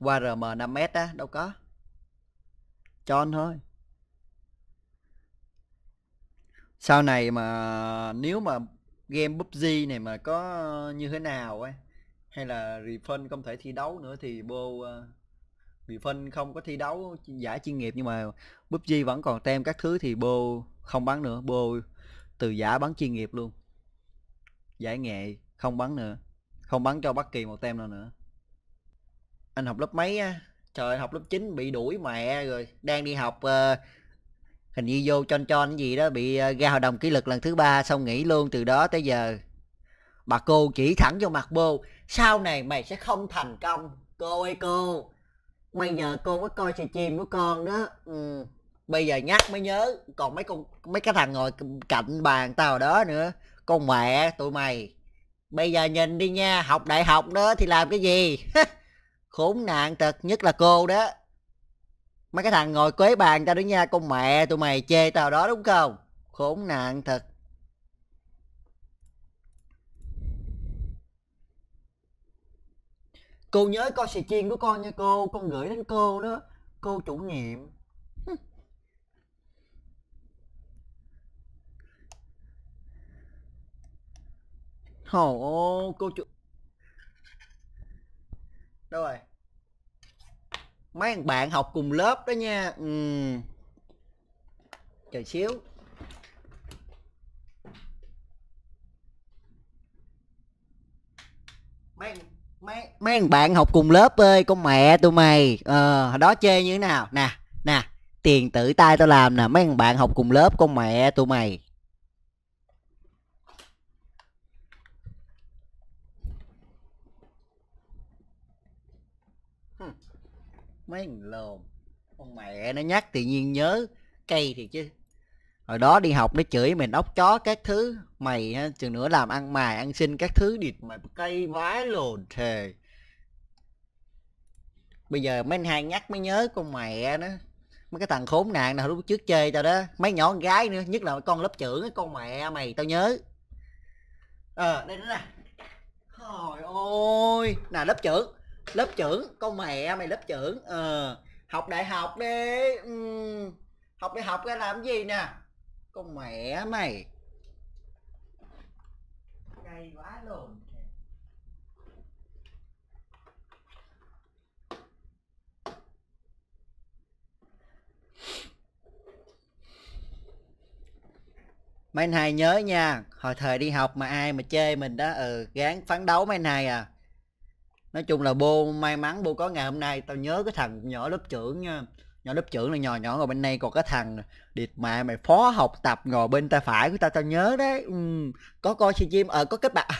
QRM 5 m á, đâu có. Cho anh thôi. Sau này mà nếu mà game PUBG này mà có như thế nào ấy hay là refund không thể thi đấu nữa thì bô uh, refund không có thi đấu giải chuyên nghiệp nhưng mà PUBG vẫn còn tem các thứ thì bô không bắn nữa, bô từ giả bắn chuyên nghiệp luôn. Giải nghệ không bắn nữa. Không bắn cho bất kỳ một tem nào nữa anh học lớp mấy á trời anh học lớp 9 bị đuổi mẹ rồi đang đi học uh, hình như vô cho chon chon gì đó bị uh, ra hợp đồng kỷ luật lần thứ ba xong nghỉ luôn từ đó tới giờ bà cô chỉ thẳng vô mặt bô sau này mày sẽ không thành công cô ơi cô bây giờ cô có coi sài chim của con đó ừ. bây giờ nhắc mới nhớ còn mấy con mấy cái thằng ngồi cạnh bàn tao đó nữa con mẹ tụi mày bây giờ nhìn đi nha học đại học đó thì làm cái gì khốn nạn thật nhất là cô đó mấy cái thằng ngồi quế bàn tao đó nha con mẹ tụi mày chê tao đó đúng không khốn nạn thật cô nhớ coi xì chiên của con nha cô con gửi đến cô đó cô chủ nhiệm Ồ, cô chủ đâu rồi mấy bạn học cùng lớp đó nha ừ. chờ xíu mấy mấy mấy bạn học cùng lớp ơi con mẹ tụi mày ờ hồi đó chơi như thế nào nè nè tiền tự tay tao làm nè mấy bạn học cùng lớp con mẹ tụi mày mấy thằng lồn con mẹ nó nhắc tự nhiên nhớ cây thì chứ hồi đó đi học nó chửi mình ốc chó các thứ mày ha chừng nữa làm ăn mài ăn xin các thứ điệt mày cây vái lồn thề bây giờ mấy anh hai nhắc mới nhớ con mẹ nó mấy cái thằng khốn nạn nào lúc trước chơi tao đó mấy nhỏ con gái nữa nhất là con lớp trưởng con mẹ mày tao nhớ ờ à, đây nữa nè trời ơi nè lớp trưởng lớp trưởng con mẹ mày lớp trưởng ờ học đại học đi ừ. học đại học ra làm gì nè con mẹ mày cay quá luôn mấy anh hai nhớ nha hồi thời đi học mà ai mà chê mình đó ừ gán phấn đấu mấy anh hai à nói chung là bô may mắn bô có ngày hôm nay tao nhớ cái thằng nhỏ lớp trưởng nha nhỏ lớp trưởng là nhỏ nhỏ ngồi bên này còn cái thằng điệt mẹ mày phó học tập ngồi bên tay phải của tao tao nhớ đấy ừ, có coi si chim ờ có kết bạn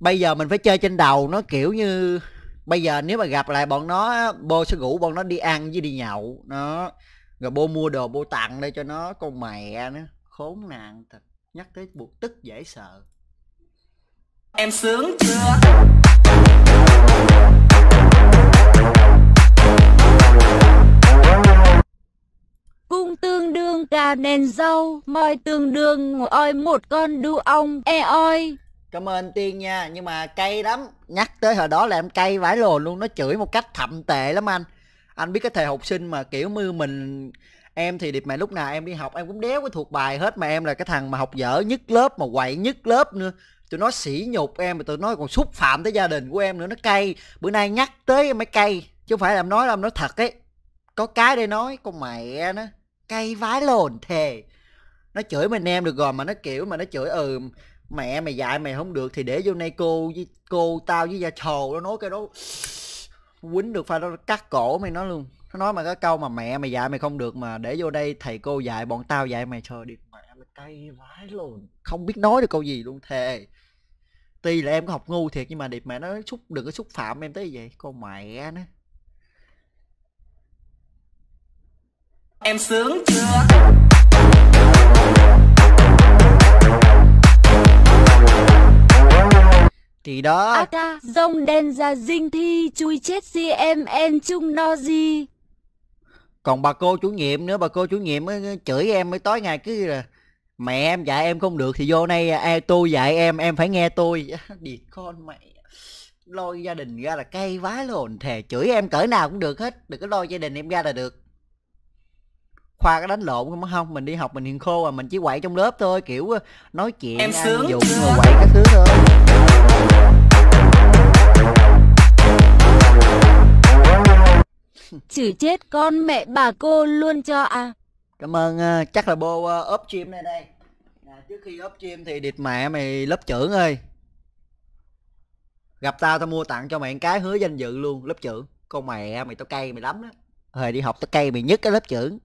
bây giờ mình phải chơi trên đầu nó kiểu như bây giờ nếu mà gặp lại bọn nó bô sẽ rủ bọn nó đi ăn với đi nhậu nó rồi bô mua đồ bô tặng đây cho nó con mẹ nó khốn nạn thật nhắc tới buộc tức dễ sợ em sướng chưa Cung tương đương cà nền dâu, moi tương đương oi một con đu ong, e oi. Cảm ơn Tiên nha, nhưng mà cay lắm. Nhắc tới hồi đó là em cay vãi lồn luôn, nó chửi một cách thậm tệ lắm anh. Anh biết cái thầy học sinh mà kiểu mư mình em thì điệp mẹ lúc nào em đi học em cũng đéo có thuộc bài hết mà em là cái thằng mà học dở nhất lớp mà quậy nhất lớp nữa tụi nó sỉ nhục em mà tụi nó còn xúc phạm tới gia đình của em nữa nó cay bữa nay nhắc tới em mới cay chứ không phải làm nói làm nói thật ấy có cái để nói con mẹ nó cay vái lồn thề nó chửi mình em được rồi mà nó kiểu mà nó chửi ừ mẹ mày dạy mày không được thì để vô nay cô với cô tao với gia trồ nó nói cái đó quýnh được phải nó cắt cổ mày nó luôn nó nói mà cái câu mà mẹ mày dạy mày không được mà để vô đây thầy cô dạy bọn tao dạy mày thôi đi là cay vãi luôn không biết nói được câu gì luôn thề tuy là em có học ngu thiệt nhưng mà điệp mẹ nó xúc đừng có xúc phạm em tới vậy con mẹ nó em sướng chưa thì đó Ata, rông đen ra dinh thi chui chết si em em chung no gì còn bà cô chủ nhiệm nữa bà cô chủ nhiệm chửi em mới tối ngày cứ là mẹ em dạy em không được thì vô nay à, ai tôi dạy em em phải nghe tôi điệt con mẹ lôi gia đình ra là cay vái lồn thề chửi em cỡ nào cũng được hết đừng có lôi gia đình em ra là được khoa cái đánh lộn không không mình đi học mình hiền khô à mình chỉ quậy trong lớp thôi kiểu à, nói chuyện em sướng dụ người quậy các thứ thôi chửi chết con mẹ bà cô luôn cho à cảm ơn uh, chắc là bô uh, ốp chim đây đây dạ, à, trước khi ốp chim thì địt mẹ mày lớp trưởng ơi gặp tao tao mua tặng cho mày cái hứa danh dự luôn lớp trưởng con mẹ mày tao cay mày lắm đó hồi đi học tao cay mày nhất cái lớp trưởng